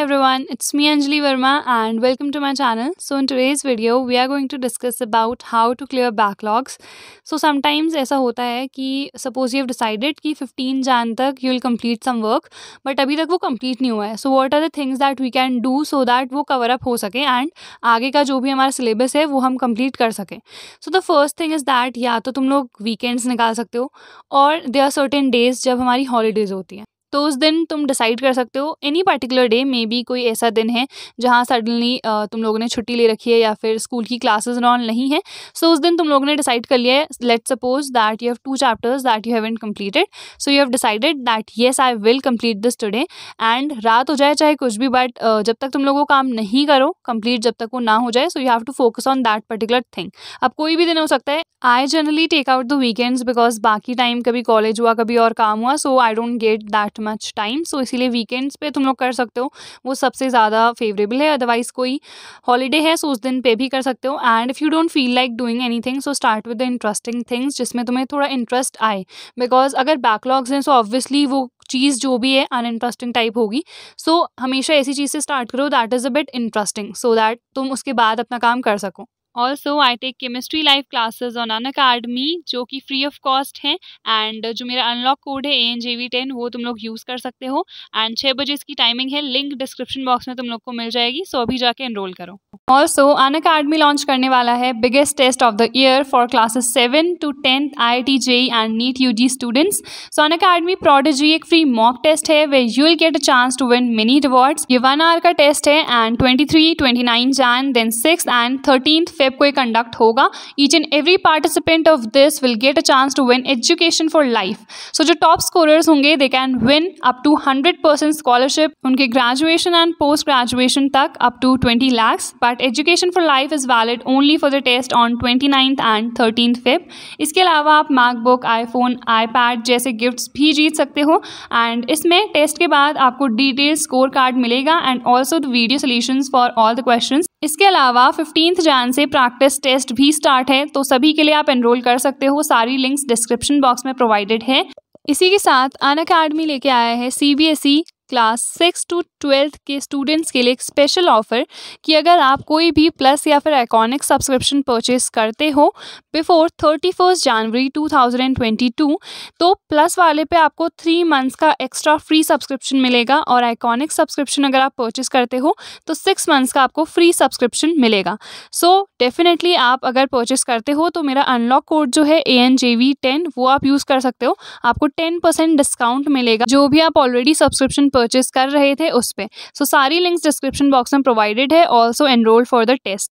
everyone, it's me Anjali Verma and welcome to my channel. So in today's video, we are going to discuss about how to clear backlogs. So sometimes ऐसा होता है कि suppose you have decided कि 15 जान तक you will complete some work, but अभी तक वो complete नहीं हुआ है. So what are the things that we can do so that वो cover up हो सके and आगे का जो भी हमारा syllabus है वो हम complete कर सकें. So the first thing is that या तो तुम लोग weekends निकाल सकते हो और there are certain days जब हमारी holidays होती हैं. तो उस दिन तुम डिसाइड कर सकते हो any particular day maybe कोई ऐसा दिन है जहाँ सडनली तुम लोगों ने छुट्टी ले रखी है या फिर स्कूल की क्लासेज ऑन नहीं है सो so, उस दिन तुम लोगों ने डिसाइड कर लिया है let suppose that you have two chapters that you haven't completed so you have decided that yes I will complete this today and रात हो जाए चाहे कुछ भी बट uh, जब तक तुम लोग वो काम नहीं करो कम्प्लीट जब तक वो ना हो जाए so you have to focus on that particular thing अब कोई भी दिन हो सकता है I generally take out the weekends because बाकी टाइम कभी कॉलेज हुआ कभी और काम हुआ so I don't get that much time so इसीलिए वीकेंड्स पे तुम लोग कर सकते हो वो सबसे ज़्यादा फेवरेबल है अदरवाइज़ कोई हॉलीडे है सो उस दिन पे भी कर सकते हो and if you don't feel like doing anything so start with the interesting things जिसमें तुम्हें थोड़ा इंटरेस्ट आए बिकॉज अगर बैकलॉग्स हैं सो ऑब्वियसली वो चीज़ जो भी है अन इंटरेस्टिंग टाइप होगी सो so, हमेशा ऐसी चीज़ से स्टार्ट करो that is a bit interesting so that तुम उसके बाद अपना काम कर सको also I take chemistry live classes on Unacademy जो कि फ्री ऑफ कॉस्ट हैं एंड जो मेरा अनलॉक कोड है A N J V ten वो तुम लोग यूज़ कर सकते हो एंड छः बजे इसकी टाइमिंग है लिंक डिस्क्रिप्शन बॉक्स में तुम लोग को मिल जाएगी सो अभी जाके एनरोल करो ऑल्सो अन अकाडमी लॉन्च करने वाला है biggest test of the year for classes seven to tenth I I T JEE and NEET U G students so Unacademy Prodigy एक फ्री मॉक टेस्ट है where you will get a chance to win mini rewards ये one hour का test है and twenty three twenty nine Jan then six and thirteen Feb को ये conduct होगा each and every participant of this will get a chance to win education for life so जो top scorers होंगे they can win up to hundred percent scholarship उनके graduation and post graduation तक up to twenty lakhs but education for life is valid only for the test on twenty ninth and thirteen Feb इसके अलावा आप MacBook iPhone iPad जैसे gifts भी जीत सकते हो एंड इसमें टेस्ट के बाद आपको डिटेल स्कोर कार्ड मिलेगा and also the video solutions for all the question इसके अलावा फिफ्टींथ जान से प्रैक्टिस टेस्ट भी स्टार्ट है तो सभी के लिए आप एनरोल कर सकते हो सारी लिंक्स डिस्क्रिप्शन बॉक्स में प्रोवाइडेड है इसी के साथ अन अकेडमी लेके आया है C B S E class six to twelfth के स्टूडेंट्स के लिए एक स्पेशल ऑफ़र कि अगर आप कोई भी प्लस या फिर एकॉनिक सब्सक्रिप्शन परचेस करते हो before thirty first January two thousand and twenty two तो प्लस वाले पे आपको थ्री मंथ्स का एक्स्ट्रा फ्री सब्सक्रिप्शन मिलेगा और आइकॉनिक सब्सक्रिप्शन अगर आप परचेस करते हो तो सिक्स मंथ्स का आपको फ्री सब्सक्रिप्शन मिलेगा सो so, डेफिनेटली आप अगर परचेज करते हो तो मेरा अनलॉक कोड जो है A N J V ten वो आप यूज़ कर सकते हो आपको टेन परसेंट डिस्काउंट मिलेगा जो भी आप ऑलरेडी सब्सक्रिप्शन परचेज कर रहे थे उस पर सो सारी लिंक्स डिस्क्रिप्शन बॉक्स में प्रोवाइडेड है also enrol for the test